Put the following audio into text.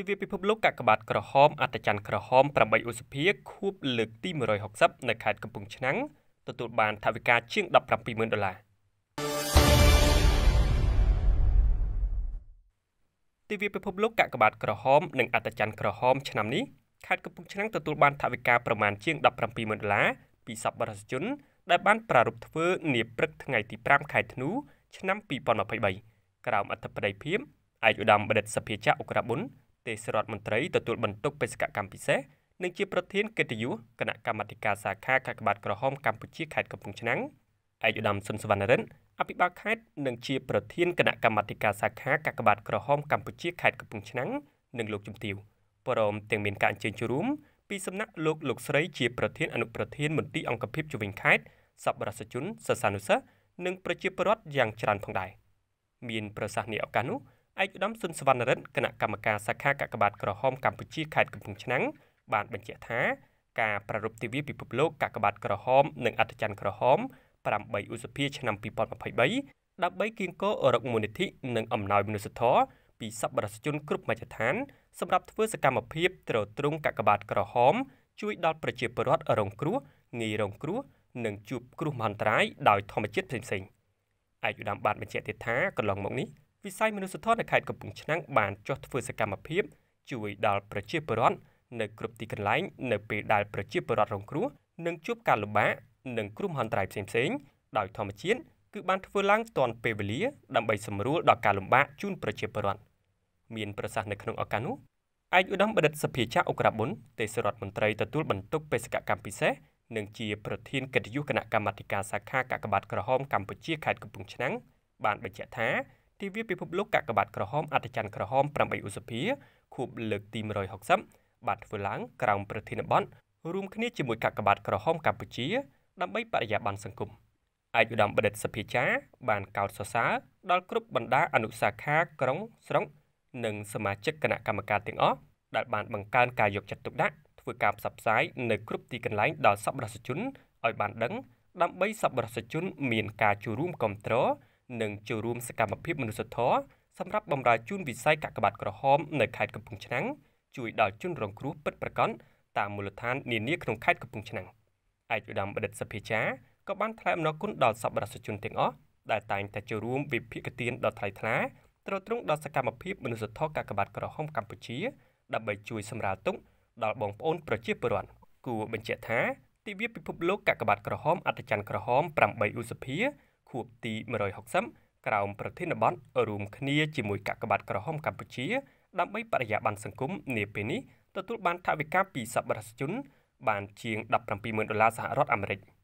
ទិវាពិភពលោកកាកបាទក្រហមអត្តច័ន្ទក្រហម8ឧសភាខួបលើកទី160នៅខេត្តកំពង់ឆ្នាំងទទួលបានថវិកាជាង170000ដុល្លារទិវាពិភពលោកកាកបាទក្រហមនិងអត្តច័ន្ទក្រហមឆ្នាំនេះខេត្តកំពង់ឆ្នាំងទទួលបានថវិកាប្រមាណជាង170000ដុល្លារពីសប្បុរសជន ដែលបានប្រារព្ធធ្វើនាព្រឹកថ្ងៃទី5ខែធ្នូឆ្នាំ2023ក្រោមអធិបតីភាពឯកឧត្តមបណ្ឌិតសភាចាអុក្រាបុនទេសរដ្ឋមន្ត្រីទទួលបន្ទុកបេសកកម្មពិសេសនិងជាប្រធានកិត្តិយសគណៈកម្មាធិការសាខាខេត្តក្បាតក្រហមកម្ពុជាខេត្តកំពង់ឆ្នាំងឯកឧត្តមសុនសវណ្ណរិនអភិបាលខេត្តនិងជាប្រធានគណៈកម្មាធិការសាខាកាកបាទក្រហមកម្ពុជាខេត្តកំពង់ឆ្នាំងនិងលោកជំទាវព្រមទាំងមានការអញ្ជើញចូលរួមពីសំណាក់លោកលោកស្រីជាប្រធានអនុប្រធានមន្ទីរអង្គភាពជវិញខេត្តសប្បុរសជនសិស្សានុសិស្សនិងប្រជាពលរដ្ឋយ៉ាងច្រើនផងដែរមាន ប្រសាសន៍នេះឱកាសនោះឯកឧត្តមស៊ុនសវណ្ណរិទ្ធគណៈកម្មការសាខាកាកបាទក្រហមកម្ពុជាខេត្តកំពង់ឆ្នាំងបានបញ្ជាក់ថាការប្រារព្ធទិវាពិភពលោកកាកបាទក្រហមនិងអធិច័ន្ទក្រហម8ឧសភាឆ្នាំ2023ដើម្បីគៀងគររកមូលនិធិនិងអំណោយមនុស្សធម៌ពីសប្បុរសជនគ្រប់មជ្ឈដ្ឋានសម្រាប់ធ្វើសកម្មភាពត្រទ្រង់កាកបាទក្រហមជួយដល់ប្រជាពលរដ្ឋរងគ្រោះងាយរងគ្រោះនិងជួបគ្រោះមហន្តរាយដោយធម្មជាតិផ្សេងៗឯកឧត្តមបានបញ្ជាក់ទៀតថាកន្លងមកនេះវិស័យមនុស្សធម៌នៅខេត្តកំពង់ឆ្នាំងបានចុះធ្វើសកម្មភាពជួយដល់ប្រជាពលរដ្ឋនៅគ្រប់ទីកន្លែងនៅពេលដែលប្រជាពលរដ្ឋរងគ្រោះនិងជួបការលំបាកនិងគ្រោះមហន្តរាយផ្សេងៗដោយធម្មជាតិគឺបានធ្វើឡើងទាន់ពេលវេលាដើម្បីសម្រួលដល់ការលំបាកជូនប្រជាពលរដ្ឋមានប្រសាសន៍នៅក្នុងឱកាសនោះឯកឧត្តមបណ្ឌិតសភាចាអុក្រាបុនទេសរដ្ឋមន្ត្រីទទួលបន្ទុកបេសកកម្មពិសេសនិងជាប្រធានកិត្តិយសគណៈកម្មាធិការសាខាកាកបាទក្រហម កម្ពុជាខេត្តកំពង់ឆ្នាំងបានបញ្ជាក់ថាទិវាពិភពលោកកាកបាទក្រហមអធិច័ន្ទក្រហម8ឧសភាខួបលើកទី160បានធ្វើឡើងក្រោមប្រធានបទរួមគ្នាជាមួយកាកបាទក្រហមកម្ពុជា ដើម្បីបរិយាបន្នសង្គមឯកឧត្តមបដិទ្ធសភាចា បានកោតសរសើរដល់គ្រប់បណ្ដាអនុសាខាក្រុងស្រុកនិង សមាជិកគណៈកម្មការទាំងអស់ដែលបានបង្កើនការយកចិត្តទុកដាក់ធ្វើការផ្សព្វផ្សាយនៅគ្រប់ទីកន្លែងដល់សប្បុរសជនឲ្យបានដឹងដើម្បីសប្បុរសជន មានការចូលរួមគាំទ្រនិងចូលរួមសកម្មភាពមនុស្សធម៌សម្រាប់បម្រើជូនវិស័យកាកបាទក្រហម នៅខេត្តកំពង់ឆ្នាំងជួយដល់ជនរងគ្រោះពិតប្រាកដតាមមូលដ្ឋាននានាក្នុងខេត្តកំពង់ឆ្នាំងឯកឧត្តមបដិទ្ធសភាចារក៏បានថ្លែងអំណរគុណដល់សប្បុរសជនទាំងអស់ដែលតែងតែចូលរួមវិភាគទានដល់ថ្លៃថ្លាត្រទ្រង់ដល់សកម្មភាពមនុស្សធម៌កាកបាទក្រហមកម្ពុជាដើម្បីជួយសម្រាលទុក្ខដល់បងប្អូនប្រជាពលរដ្ឋគួរបញ្ជាក់ថាទិវាពិភពលោកកាកបាទក្រហមអត្តច័ន្ទក្រហម8ឧសភាខួបទី160ក្រោមប្រធានបទរួមគ្នាជាមួយកាកបាទក្រហមកម្ពុជា ដើម្បីបរិយាបន្នសង្គមនាពេលនេះទទួលបានថវិកាពីសប្បុរសជនបានជាង17,000ដុល្លារសហរដ្ឋអាមេរិក។